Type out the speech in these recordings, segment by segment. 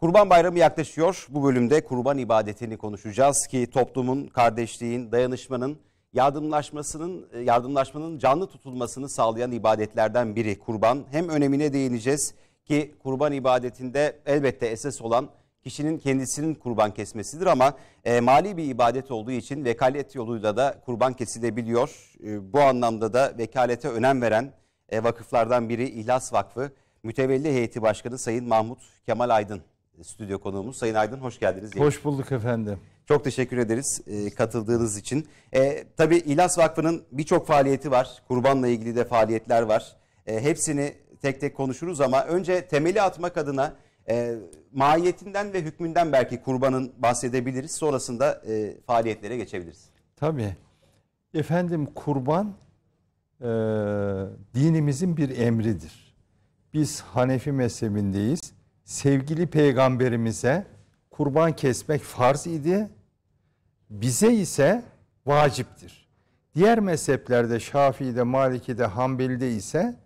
Kurban Bayramı yaklaşıyor. Bu bölümde kurban ibadetini konuşacağız ki toplumun, kardeşliğin, dayanışmanın, yardımlaşmasının, e, yardımlaşmanın canlı tutulmasını sağlayan ibadetlerden biri kurban. Hem önemine değineceğiz ki kurban ibadetinde elbette esas olan kişinin kendisinin kurban kesmesidir ama e, mali bir ibadet olduğu için vekalet yoluyla da kurban kesilebiliyor. E, bu anlamda da vekalete önem veren e, vakıflardan biri İhlas Vakfı Mütevelli Heyeti Başkanı Sayın Mahmut Kemal Aydın stüdyo konuğumuz Sayın Aydın. Hoş geldiniz. Hoş bulduk efendim. Çok teşekkür ederiz e, katıldığınız için. E, tabii İlas Vakfı'nın birçok faaliyeti var. Kurbanla ilgili de faaliyetler var. E, hepsini tek tek konuşuruz ama önce temeli atmak adına e, mahiyetinden ve hükmünden belki kurbanın bahsedebiliriz. Sonrasında e, faaliyetlere geçebiliriz. Tabii. Efendim kurban e, dinimizin bir emridir. Biz Hanefi mezhebindeyiz sevgili peygamberimize kurban kesmek farz idi. Bize ise vaciptir. Diğer mezheplerde Şafii'de, Maliki'de, Hanbeli'de ise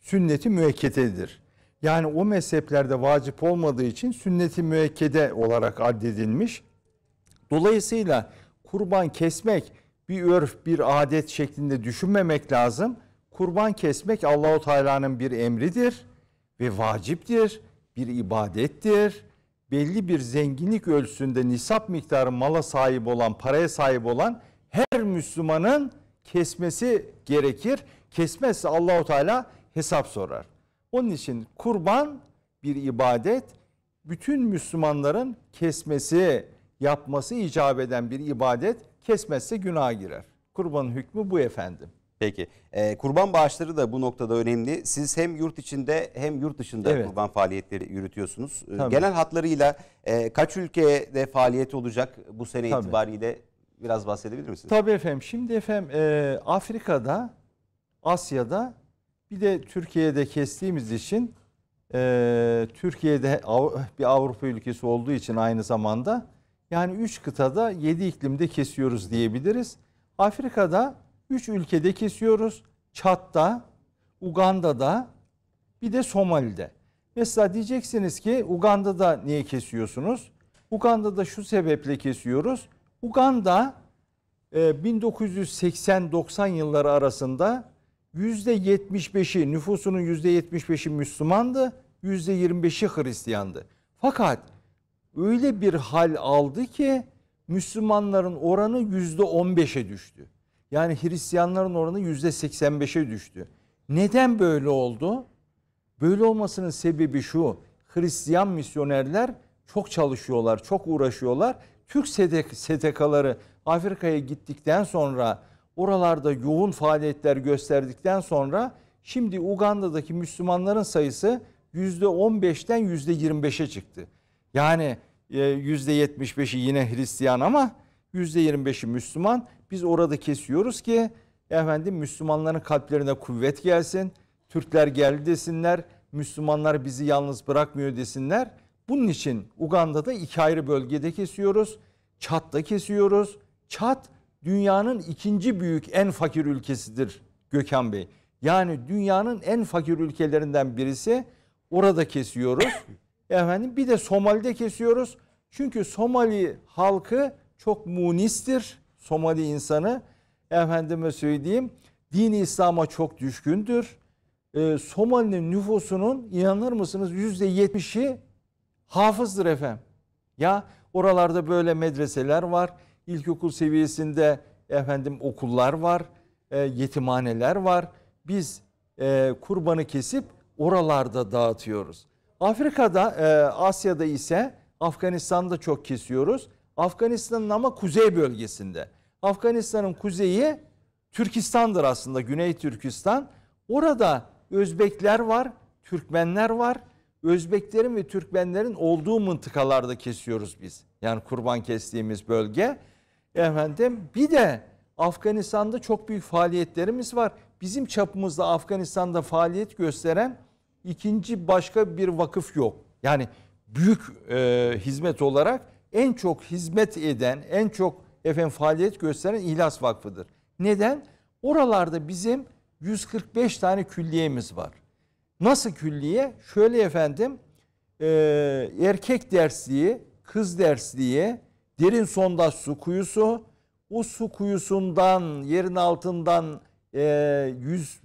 sünneti müekketedir. Yani o mezheplerde vacip olmadığı için sünneti müekkede olarak addedilmiş. Dolayısıyla kurban kesmek bir örf, bir adet şeklinde düşünmemek lazım. Kurban kesmek Allahu Teala'nın bir emridir ve vaciptir bir ibadettir. Belli bir zenginlik ölçüsünde nisap miktarı mala sahip olan, paraya sahip olan her Müslümanın kesmesi gerekir. Kesmezse Allahu Teala hesap sorar. Onun için kurban bir ibadet. Bütün Müslümanların kesmesi, yapması icap eden bir ibadet. Kesmezse günaha girer. Kurbanın hükmü bu efendim. Peki. Ee, kurban bağışları da bu noktada önemli. Siz hem yurt içinde hem yurt dışında evet. kurban faaliyetleri yürütüyorsunuz. Ee, Tabii. Genel hatlarıyla e, kaç ülkede faaliyet olacak bu sene Tabii. itibariyle biraz bahsedebilir misiniz? Tabii efendim. Şimdi efendim e, Afrika'da, Asya'da bir de Türkiye'de kestiğimiz için e, Türkiye'de bir Avrupa ülkesi olduğu için aynı zamanda yani 3 kıtada 7 iklimde kesiyoruz diyebiliriz. Afrika'da Üç ülkede kesiyoruz. Çat'ta, Uganda'da bir de Somali'de. Mesela diyeceksiniz ki Uganda'da niye kesiyorsunuz? Uganda'da şu sebeple kesiyoruz. Uganda 1980-90 e, yılları arasında %75'i nüfusunun %75'i Müslümandı, %25'i Hristiyandı. Fakat öyle bir hal aldı ki Müslümanların oranı %15'e düştü. Yani Hristiyanların oranı yüzde 85'e düştü. Neden böyle oldu? Böyle olmasının sebebi şu. Hristiyan misyonerler çok çalışıyorlar, çok uğraşıyorlar. Türk STK'ları Afrika'ya gittikten sonra oralarda yoğun faaliyetler gösterdikten sonra şimdi Uganda'daki Müslümanların sayısı yüzde %15'ten yüzde %25'e çıktı. Yani e, yüzde %75'i yine Hristiyan ama yüzde %25'i Müslüman. Biz orada kesiyoruz ki efendim Müslümanların kalplerine kuvvet gelsin. Türkler geldi desinler. Müslümanlar bizi yalnız bırakmıyor desinler. Bunun için Uganda'da iki ayrı bölgede kesiyoruz. Çat'ta kesiyoruz. Çat dünyanın ikinci büyük en fakir ülkesidir Gökhan Bey. Yani dünyanın en fakir ülkelerinden birisi. Orada kesiyoruz. Efendim bir de Somali'de kesiyoruz. Çünkü Somali halkı çok munistir. Somali insanı efendime söyleyeyim dini İslam'a çok düşkündür. Ee, Somali'nin nüfusunun inanır mısınız yüzde yetmişi hafızdır efendim. Ya oralarda böyle medreseler var. İlkokul seviyesinde efendim okullar var. E, yetimhaneler var. Biz e, kurbanı kesip oralarda dağıtıyoruz. Afrika'da, e, Asya'da ise Afganistan'da çok kesiyoruz. Afganistan'ın ama kuzey bölgesinde. Afganistan'ın kuzeyi Türkistan'dır aslında Güney Türkistan. Orada Özbekler var, Türkmenler var. Özbeklerin ve Türkmenlerin olduğu mıntıkalarda kesiyoruz biz. Yani kurban kestiğimiz bölge. Efendim bir de Afganistan'da çok büyük faaliyetlerimiz var. Bizim çapımızda Afganistan'da faaliyet gösteren ikinci başka bir vakıf yok. Yani büyük e, hizmet olarak en çok hizmet eden, en çok efendim faaliyet gösteren İhlas Vakfı'dır. Neden? Oralarda bizim 145 tane külliyemiz var. Nasıl külliye? Şöyle efendim e, erkek dersliği, kız dersliği, derin sondaj su kuyusu, o su kuyusundan yerin altından e, 100,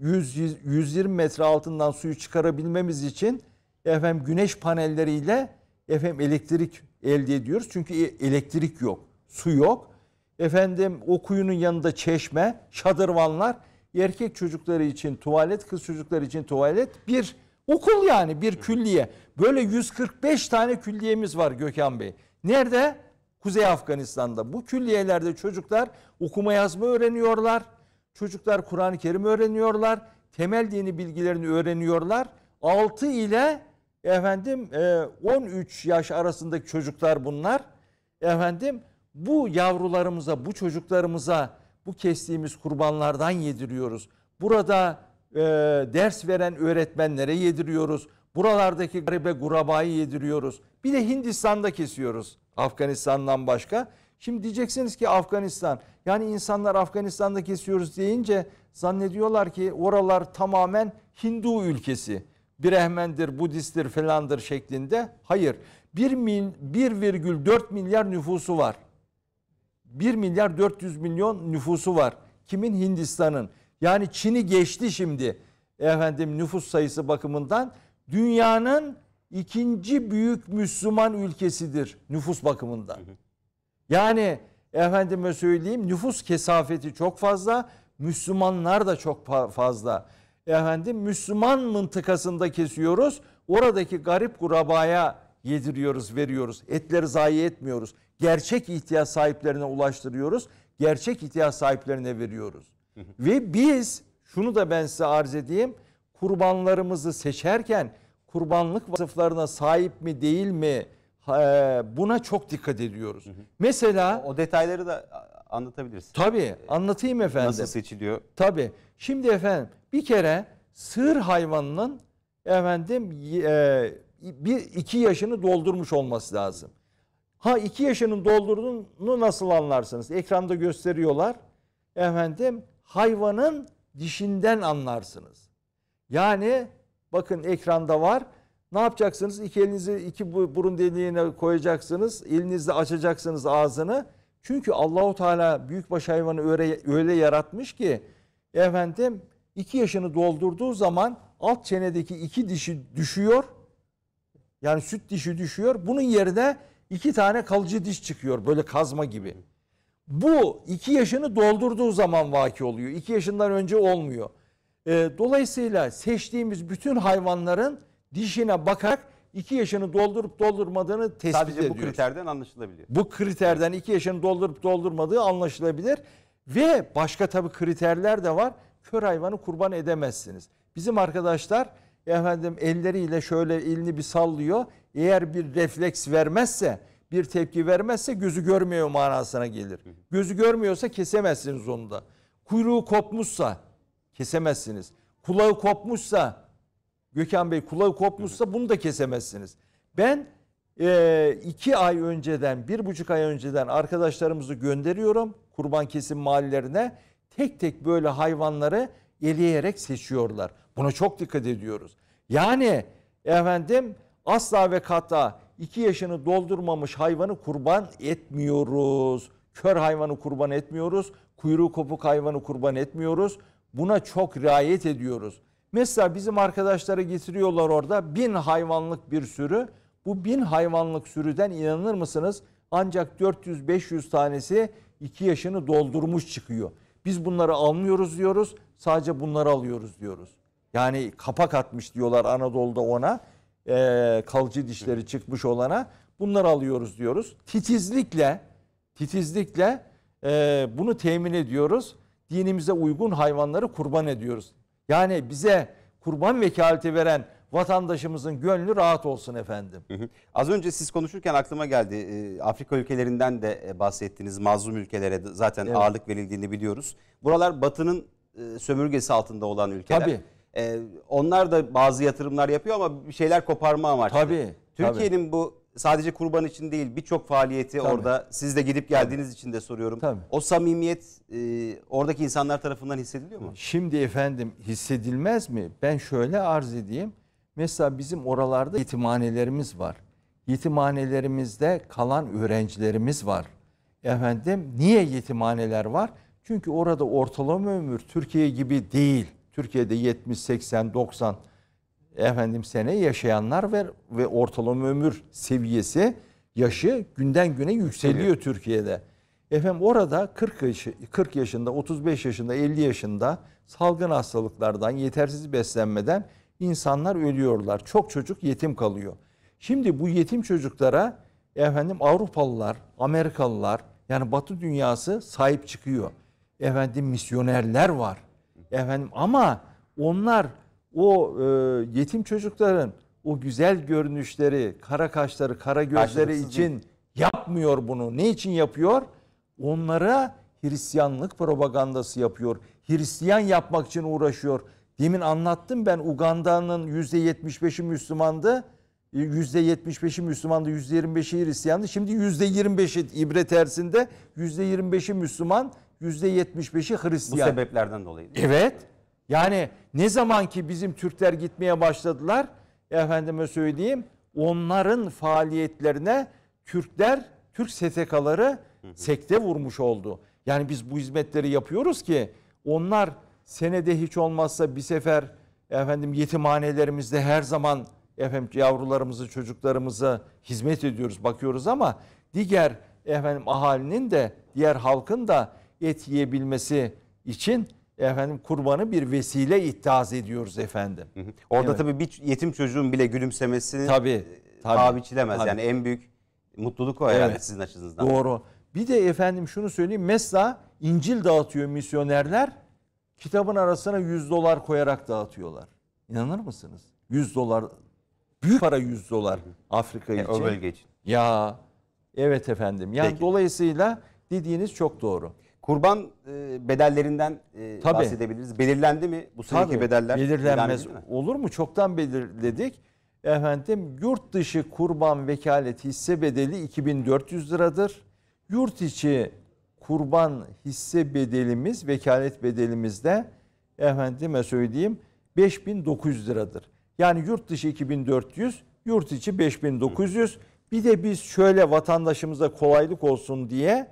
100 120 metre altından suyu çıkarabilmemiz için efendim güneş panelleriyle efendim elektrik elde ediyoruz. Çünkü e, elektrik yok, su yok. Efendim o kuyunun yanında çeşme, şadırvanlar. Erkek çocukları için tuvalet, kız çocukları için tuvalet. Bir okul yani bir külliye. Böyle 145 tane külliyemiz var Gökhan Bey. Nerede? Kuzey Afganistan'da. Bu külliyelerde çocuklar okuma yazma öğreniyorlar. Çocuklar Kur'an-ı Kerim öğreniyorlar. Temel dini bilgilerini öğreniyorlar. 6 ile Efendim 13 e, yaş arasındaki çocuklar bunlar. Efendim bu yavrularımıza, bu çocuklarımıza bu kestiğimiz kurbanlardan yediriyoruz. Burada e, ders veren öğretmenlere yediriyoruz. Buralardaki garibe gurabayı yediriyoruz. Bir de Hindistan'da kesiyoruz Afganistan'dan başka. Şimdi diyeceksiniz ki Afganistan yani insanlar Afganistan'da kesiyoruz deyince zannediyorlar ki oralar tamamen Hindu ülkesi. Brehmendir, Budisttir filandır şeklinde. Hayır. 1,4 milyar nüfusu var. 1 milyar 400 milyon nüfusu var. Kimin? Hindistan'ın. Yani Çin'i geçti şimdi efendim nüfus sayısı bakımından. Dünyanın ikinci büyük Müslüman ülkesidir nüfus bakımından. Yani efendime söyleyeyim nüfus kesafeti çok fazla, Müslümanlar da çok fazla efendim Müslüman mıntıkasında kesiyoruz. Oradaki garip kurabaya yediriyoruz, veriyoruz. Etleri zayi etmiyoruz. Gerçek ihtiyaç sahiplerine ulaştırıyoruz. Gerçek ihtiyaç sahiplerine veriyoruz. Ve biz şunu da ben size arz edeyim. Kurbanlarımızı seçerken kurbanlık vasıflarına sahip mi değil mi e, buna çok dikkat ediyoruz. Mesela o detayları da anlatabiliriz. Tabii anlatayım efendim. Nasıl seçiliyor? Tabii. Şimdi efendim bir kere sığır hayvanının efendim e, bir iki yaşını doldurmuş olması lazım. Ha iki yaşını doldurduğunu nasıl anlarsınız? Ekranda gösteriyorlar. Efendim hayvanın dişinden anlarsınız. Yani bakın ekranda var. Ne yapacaksınız? İki elinizi iki burun deliğine koyacaksınız. Elinizle açacaksınız ağzını. Çünkü Allahu Teala büyük baş hayvanı öyle, öyle yaratmış ki efendim 2 yaşını doldurduğu zaman alt çenedeki iki dişi düşüyor. Yani süt dişi düşüyor. Bunun yerine iki tane kalıcı diş çıkıyor böyle kazma gibi. Bu iki yaşını doldurduğu zaman vaki oluyor. İki yaşından önce olmuyor. Ee, dolayısıyla seçtiğimiz bütün hayvanların dişine bakarak iki yaşını doldurup doldurmadığını tespit ediyoruz. Sadece bu kriterden anlaşılabilir. Bu kriterden iki yaşını doldurup doldurmadığı anlaşılabilir. Ve başka tabii kriterler de var kör hayvanı kurban edemezsiniz. Bizim arkadaşlar efendim elleriyle şöyle elini bir sallıyor. Eğer bir refleks vermezse, bir tepki vermezse gözü görmüyor manasına gelir. Gözü görmüyorsa kesemezsiniz onu da. Kuyruğu kopmuşsa kesemezsiniz. Kulağı kopmuşsa Gökhan Bey kulağı kopmuşsa bunu da kesemezsiniz. Ben e, iki ay önceden, bir buçuk ay önceden arkadaşlarımızı gönderiyorum kurban kesim mahallelerine tek tek böyle hayvanları eleyerek seçiyorlar. Buna çok dikkat ediyoruz. Yani efendim asla ve kata iki yaşını doldurmamış hayvanı kurban etmiyoruz. Kör hayvanı kurban etmiyoruz. Kuyruğu kopuk hayvanı kurban etmiyoruz. Buna çok riayet ediyoruz. Mesela bizim arkadaşlara getiriyorlar orada bin hayvanlık bir sürü. Bu bin hayvanlık sürüden inanır mısınız? Ancak 400-500 tanesi iki yaşını doldurmuş çıkıyor. Biz bunları almıyoruz diyoruz. Sadece bunları alıyoruz diyoruz. Yani kapak atmış diyorlar Anadolu'da ona. E, kalıcı dişleri çıkmış olana. Bunları alıyoruz diyoruz. Titizlikle titizlikle e, bunu temin ediyoruz. Dinimize uygun hayvanları kurban ediyoruz. Yani bize kurban vekaleti veren vatandaşımızın gönlü rahat olsun efendim. Hı hı. Az önce siz konuşurken aklıma geldi. Ee, Afrika ülkelerinden de e, bahsettiniz mazlum ülkelere zaten evet. ağırlık verildiğini biliyoruz. Buralar batının e, sömürgesi altında olan ülkeler. Tabii. E, onlar da bazı yatırımlar yapıyor ama bir şeyler koparma amaçlı. Tabii. Türkiye'nin bu sadece kurban için değil birçok faaliyeti Tabii. orada siz de gidip geldiğiniz Tabii. için de soruyorum. Tabii. O samimiyet e, oradaki insanlar tarafından hissediliyor mu? Şimdi efendim hissedilmez mi? Ben şöyle arz edeyim. Mesela bizim oralarda yetimhanelerimiz var. Yetimhanelerimizde kalan öğrencilerimiz var. Efendim niye yetimhaneler var? Çünkü orada ortalama ömür Türkiye gibi değil. Türkiye'de 70, 80, 90 efendim sene yaşayanlar ve, ve ortalama ömür seviyesi yaşı günden güne yükseliyor evet. Türkiye'de. Efendim orada 40, yaş, 40 yaşında, 35 yaşında, 50 yaşında salgın hastalıklardan, yetersiz beslenmeden insanlar ölüyorlar. Çok çocuk yetim kalıyor. Şimdi bu yetim çocuklara efendim Avrupalılar, Amerikalılar yani Batı dünyası sahip çıkıyor. Efendim misyonerler var. Efendim ama onlar o e, yetim çocukların o güzel görünüşleri, kara kaşları, kara gözleri için yapmıyor bunu. Ne için yapıyor? Onlara Hristiyanlık propagandası yapıyor. Hristiyan yapmak için uğraşıyor. Demin anlattım ben Uganda'nın %75'i Müslümandı. %75'i Müslümandı, %25'i Hristiyandı. Şimdi %25'i ibre tersinde %25'i Müslüman, %75'i Hristiyan. Bu sebeplerden dolayı. Evet. Yani ne zaman ki bizim Türkler gitmeye başladılar, efendime söyleyeyim, onların faaliyetlerine Türkler, Türk STK'ları sekte vurmuş oldu. Yani biz bu hizmetleri yapıyoruz ki onlar senede hiç olmazsa bir sefer efendim yetimhanelerimizde her zaman efendim yavrularımızı, çocuklarımıza hizmet ediyoruz, bakıyoruz ama diğer efendim ahalinin de diğer halkın da et yiyebilmesi için efendim kurbanı bir vesile ittihaz ediyoruz efendim. Hı hı. Orada tabii bir yetim çocuğun bile gülümsemesini tabii, tabii, çilemez Tabii. Yani en büyük mutluluk o evet. sizin açınızdan. Doğru. Bir de efendim şunu söyleyeyim. Mesela İncil dağıtıyor misyonerler kitabın arasına 100 dolar koyarak dağıtıyorlar. İnanır mısınız? 100 dolar büyük para 100 dolar Afrika yani e, için. O bölge için. Ya evet efendim. Yani Peki. dolayısıyla dediğiniz çok doğru. Kurban e, bedellerinden e, Tabii. bahsedebiliriz. Belirlendi mi bu seneki Tabii, bedeller? Belirlenmez. Mi? Olur mu? Çoktan belirledik. Efendim yurt dışı kurban vekalet hisse bedeli 2400 liradır. Yurt içi kurban hisse bedelimiz, vekalet bedelimiz bedelimizde efendime söyleyeyim 5900 liradır. Yani yurt dışı 2400, yurt içi 5900. Bir de biz şöyle vatandaşımıza kolaylık olsun diye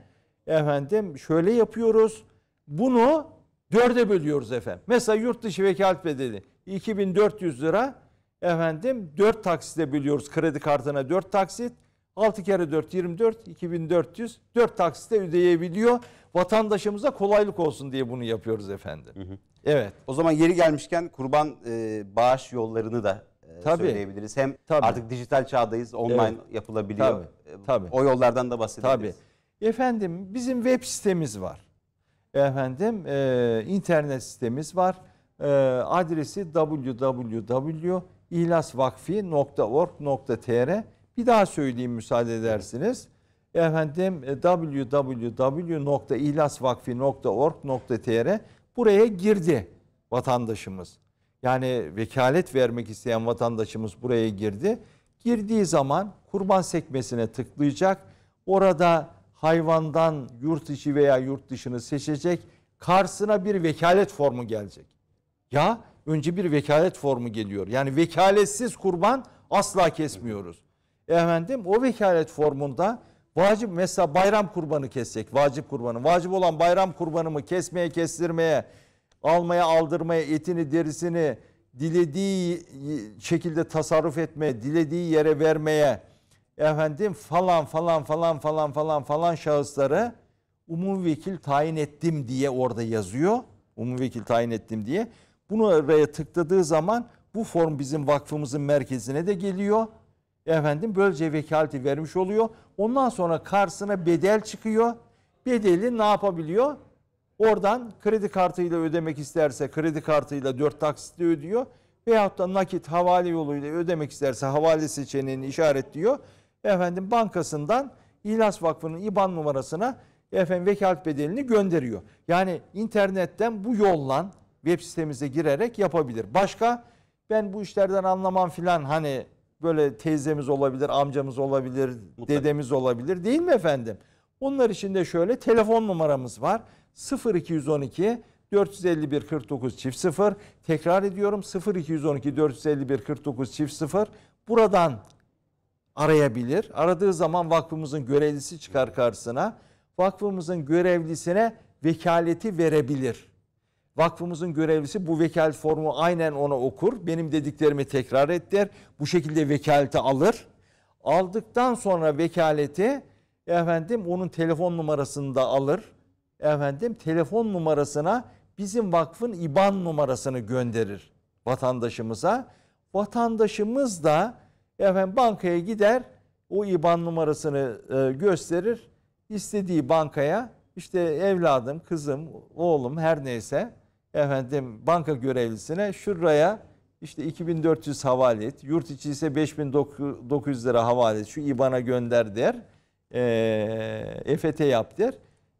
efendim şöyle yapıyoruz. Bunu dörde bölüyoruz efendim. Mesela yurt dışı vekalet bedeli 2400 lira efendim 4 taksitle bölüyoruz kredi kartına 4 taksit. 6 kere 4 24 2400 4 taksite ödeyebiliyor. Vatandaşımıza kolaylık olsun diye bunu yapıyoruz efendim. Hı hı. Evet. O zaman yeri gelmişken kurban e, bağış yollarını da e, Tabii. söyleyebiliriz. Hem Tabii. artık dijital çağdayız. Online evet. yapılabiliyor. Tabii. Tabii. O yollardan da bahsedebiliriz. Tabii. Efendim bizim web sitemiz var. Efendim e, internet sitemiz var. E, adresi www.ihlasvakfi.org.tr bir daha söyleyeyim müsaade edersiniz. Efendim e, www.ihlasvakfi.org.tr buraya girdi vatandaşımız. Yani vekalet vermek isteyen vatandaşımız buraya girdi. Girdiği zaman kurban sekmesine tıklayacak. Orada hayvandan yurt içi veya yurt dışını seçecek. Karşısına bir vekalet formu gelecek. Ya önce bir vekalet formu geliyor. Yani vekaletsiz kurban asla kesmiyoruz efendim o vekalet formunda vacip mesela bayram kurbanı kessek, Vacip kurbanı. Vacip olan bayram kurbanımı kesmeye, kestirmeye, almaya, aldırmaya, etini, derisini dilediği şekilde tasarruf etmeye, dilediği yere vermeye efendim falan falan falan falan falan falan şahısları umum vekil tayin ettim diye orada yazıyor. Umum vekil tayin ettim diye. Bunu oraya tıkladığı zaman bu form bizim vakfımızın merkezine de geliyor. Efendim böylece vekaleti vermiş oluyor. Ondan sonra karşısına bedel çıkıyor. Bedeli ne yapabiliyor? Oradan kredi kartıyla ödemek isterse kredi kartıyla dört taksitle ödüyor. Veyahut da nakit havale yoluyla ödemek isterse havale seçeneğini işaretliyor. Efendim bankasından İhlas Vakfı'nın IBAN numarasına efendim vekalet bedelini gönderiyor. Yani internetten bu yolla web sistemimize girerek yapabilir. Başka ben bu işlerden anlamam filan hani böyle teyzemiz olabilir, amcamız olabilir, Mutlaka. dedemiz olabilir değil mi efendim? Onlar için de şöyle telefon numaramız var. 0212 451 49 çift 0 tekrar ediyorum 0212 451 49 çift 0 buradan arayabilir. Aradığı zaman vakfımızın görevlisi çıkar karşısına. Vakfımızın görevlisine vekaleti verebilir. Vakfımızın görevlisi bu vekalet formu aynen ona okur. Benim dediklerimi tekrar et der. Bu şekilde vekaleti alır. Aldıktan sonra vekaleti efendim onun telefon numarasını da alır. Efendim telefon numarasına bizim vakfın IBAN numarasını gönderir vatandaşımıza. Vatandaşımız da efendim bankaya gider o IBAN numarasını e, gösterir. istediği bankaya işte evladım, kızım, oğlum her neyse efendim banka görevlisine şuraya işte 2400 havale et, yurt içi ise 5900 lira havale et, şu IBAN'a gönder der, EFT yap der.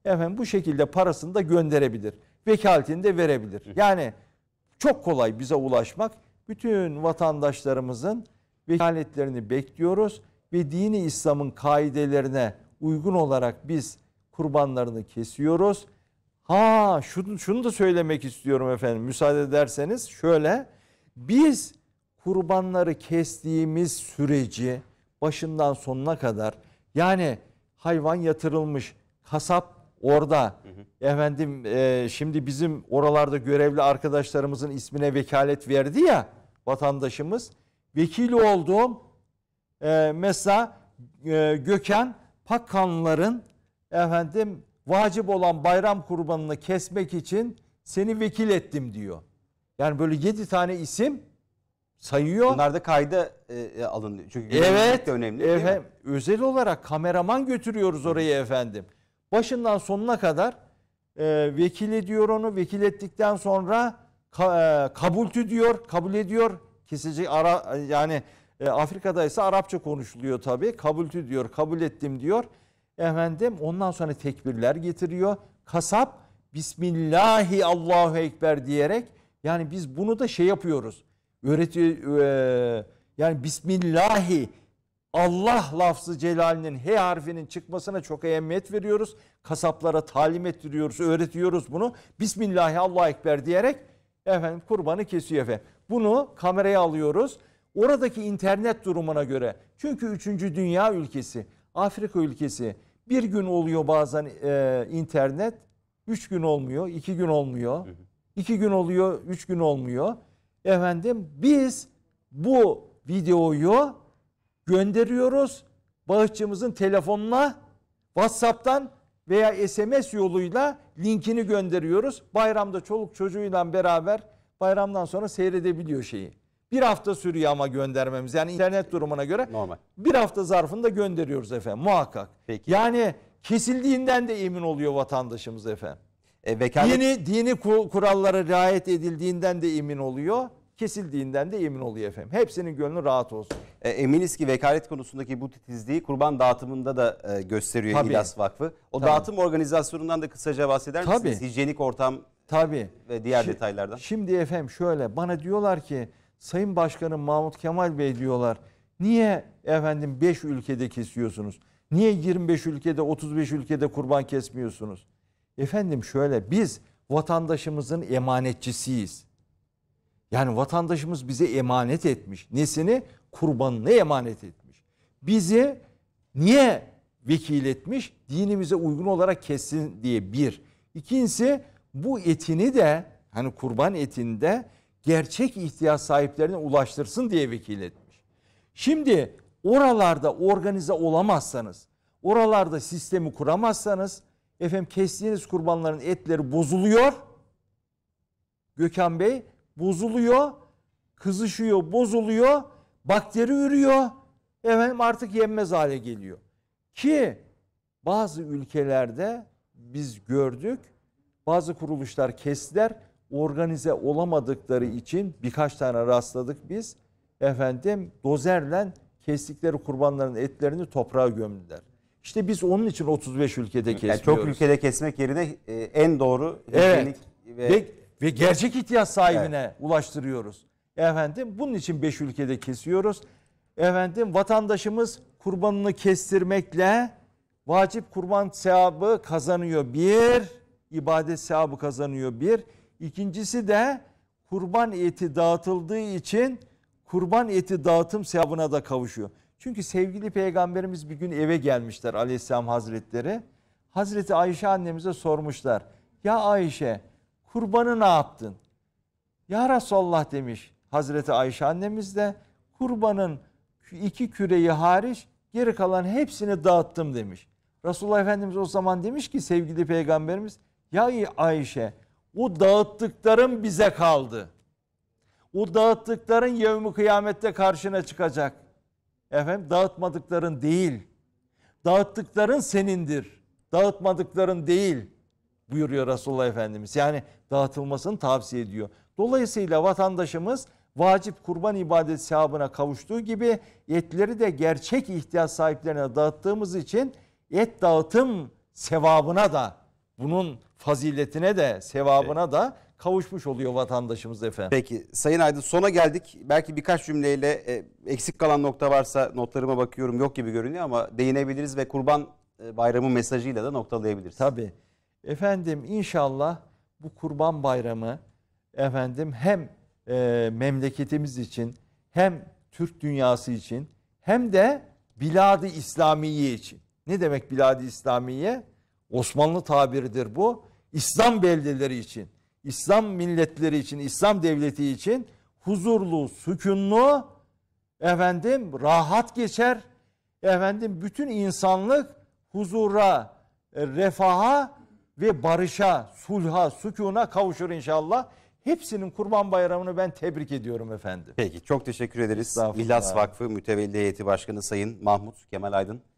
Efendim bu şekilde parasını da gönderebilir. Vekaletini de verebilir. Yani çok kolay bize ulaşmak. Bütün vatandaşlarımızın vekaletlerini bekliyoruz ve dini İslam'ın kaidelerine uygun olarak biz kurbanlarını kesiyoruz. Ha şunu, şunu da söylemek istiyorum efendim müsaade ederseniz şöyle biz kurbanları kestiğimiz süreci başından sonuna kadar yani hayvan yatırılmış kasap orada hı hı. efendim e, şimdi bizim oralarda görevli arkadaşlarımızın ismine vekalet verdi ya vatandaşımız vekili olduğum e, mesela e, Göken Pakkanlıların efendim vacip olan bayram kurbanını kesmek için seni vekil ettim diyor. Yani böyle yedi tane isim sayıyor. Bunlar da kayda e, e alındı. Çünkü evet, de önemli. Evet. Özel olarak kameraman götürüyoruz orayı efendim. Başından sonuna kadar e, vekil ediyor onu. Vekil ettikten sonra ka, e, kabultü diyor, kabul ediyor. Kesici ara yani e, Afrika'da ise Arapça konuşuluyor tabii. Kabultü diyor, kabul ettim diyor. Efendim ondan sonra tekbirler getiriyor. Kasap Bismillahi Allahu Ekber diyerek yani biz bunu da şey yapıyoruz. Öğreti e, yani Bismillahi Allah lafzı celalinin H harfinin çıkmasına çok ehemmiyet veriyoruz. Kasaplara talim ettiriyoruz, öğretiyoruz bunu. Bismillahi Allahu Ekber diyerek efendim kurbanı kesiyor efendim. Bunu kameraya alıyoruz. Oradaki internet durumuna göre. Çünkü 3. Dünya ülkesi, Afrika ülkesi, bir gün oluyor bazen e, internet, üç gün olmuyor, iki gün olmuyor. iki gün oluyor, üç gün olmuyor. Efendim biz bu videoyu gönderiyoruz. Bağışçımızın telefonuna, WhatsApp'tan veya SMS yoluyla linkini gönderiyoruz. Bayramda çoluk çocuğuyla beraber bayramdan sonra seyredebiliyor şeyi. Bir hafta sürüyor ama göndermemiz. Yani internet durumuna göre Normal. bir hafta zarfında gönderiyoruz efendim muhakkak. Peki. Yani kesildiğinden de emin oluyor vatandaşımız efendim. E, vekalet... Dini, dini kurallara riayet edildiğinden de emin oluyor kesildiğinden de emin oluyor efendim. Hepsinin gönlü rahat olsun. E, eminiz ki vekalet konusundaki bu titizliği kurban dağıtımında da e, gösteriyor Tabii. İhlas Vakfı. O Tabii. dağıtım organizasyonundan da kısaca bahseder misiniz? Tabii. Hijyenik ortam Tabii. ve diğer şimdi, detaylardan. Şimdi efendim şöyle bana diyorlar ki Sayın Başkanım Mahmut Kemal Bey diyorlar. Niye efendim 5 ülkede kesiyorsunuz? Niye 25 ülkede 35 ülkede kurban kesmiyorsunuz? Efendim şöyle biz vatandaşımızın emanetçisiyiz. Yani vatandaşımız bize emanet etmiş. Nesini? Kurbanını emanet etmiş. Bizi niye vekil etmiş? Dinimize uygun olarak kessin diye bir. İkincisi bu etini de hani kurban etinde. de gerçek ihtiyaç sahiplerine ulaştırsın diye vekil etmiş. Şimdi oralarda organize olamazsanız, oralarda sistemi kuramazsanız efendim kestiğiniz kurbanların etleri bozuluyor. Gökhan Bey bozuluyor, kızışıyor, bozuluyor, bakteri ürüyor. Efendim artık yenmez hale geliyor. Ki bazı ülkelerde biz gördük. Bazı kuruluşlar kestiler organize olamadıkları için birkaç tane rastladık biz. Efendim dozerle kestikleri kurbanların etlerini toprağa gömdüler. İşte biz onun için 35 ülkede kesmiyoruz. Yani çok ülkede kesmek yerine e, en doğru evet. ve... ve ve gerçek ihtiyaç sahibine evet. ulaştırıyoruz. Efendim bunun için 5 ülkede kesiyoruz. Efendim vatandaşımız kurbanını kestirmekle vacip kurban sevabı kazanıyor bir, ibadet sevabı kazanıyor bir. İkincisi de kurban eti dağıtıldığı için kurban eti dağıtım sevabına da kavuşuyor. Çünkü sevgili peygamberimiz bir gün eve gelmişler aleyhisselam hazretleri. Hazreti Ayşe annemize sormuşlar. Ya Ayşe kurbanı ne yaptın? Ya Resulallah demiş Hazreti Ayşe annemiz de kurbanın iki küreyi hariç geri kalan hepsini dağıttım demiş. Resulullah Efendimiz o zaman demiş ki sevgili peygamberimiz ya Ayşe o dağıttıkların bize kaldı. O dağıttıkların yevmi kıyamette karşına çıkacak. Efendim dağıtmadıkların değil. Dağıttıkların senindir. Dağıtmadıkların değil buyuruyor Resulullah Efendimiz. Yani dağıtılmasını tavsiye ediyor. Dolayısıyla vatandaşımız vacip kurban ibadet sevabına kavuştuğu gibi etleri de gerçek ihtiyaç sahiplerine dağıttığımız için et dağıtım sevabına da bunun faziletine de sevabına evet. da kavuşmuş oluyor vatandaşımız efendim. Peki Sayın Aydın sona geldik. Belki birkaç cümleyle e, eksik kalan nokta varsa notlarıma bakıyorum yok gibi görünüyor ama değinebiliriz ve kurban e, bayramı mesajıyla da noktalayabiliriz. Tabii. Efendim inşallah bu kurban bayramı efendim hem e, memleketimiz için hem Türk dünyası için hem de bilad İslamiye için. Ne demek bilad İslamiye? Osmanlı tabiridir bu. İslam beldeleri için, İslam milletleri için, İslam devleti için huzurlu, sükunlu, efendim rahat geçer. Efendim bütün insanlık huzura, e, refaha ve barışa, sulha, sükuna kavuşur inşallah. Hepsinin Kurban Bayramı'nı ben tebrik ediyorum efendim. Peki çok teşekkür ederiz. İhlas Vakfı Mütevelli Heyeti Başkanı Sayın Mahmut Kemal Aydın.